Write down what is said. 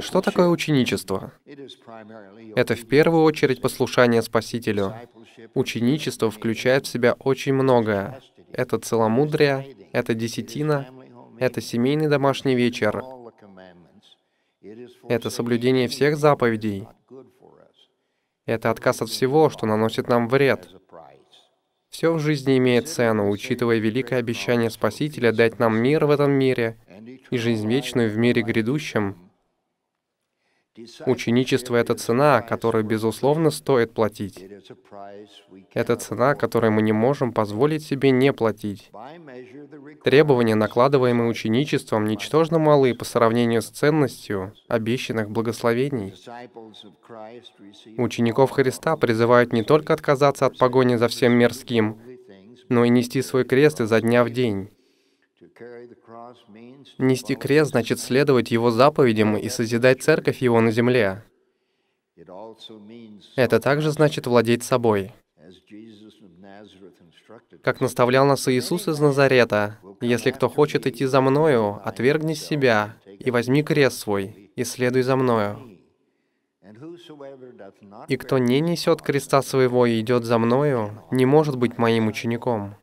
Что такое ученичество? Это в первую очередь послушание Спасителю. Ученичество включает в себя очень многое. Это целомудрие, это десятина, это семейный домашний вечер, это соблюдение всех заповедей, это отказ от всего, что наносит нам вред. Все в жизни имеет цену, учитывая великое обещание Спасителя дать нам мир в этом мире и жизнь вечную в мире грядущем. Ученичество — это цена, которую, безусловно, стоит платить. Это цена, которую мы не можем позволить себе не платить. Требования, накладываемые ученичеством, ничтожно малы по сравнению с ценностью обещанных благословений. Учеников Христа призывают не только отказаться от погони за всем мирским, но и нести свой крест изо дня в день. Нести крест значит следовать Его заповедям и созидать церковь Его на земле. Это также значит владеть собой. Как наставлял нас Иисус из Назарета, «Если кто хочет идти за Мною, отвергни себя и возьми крест свой, и следуй за Мною. И кто не несет креста своего и идет за Мною, не может быть моим учеником».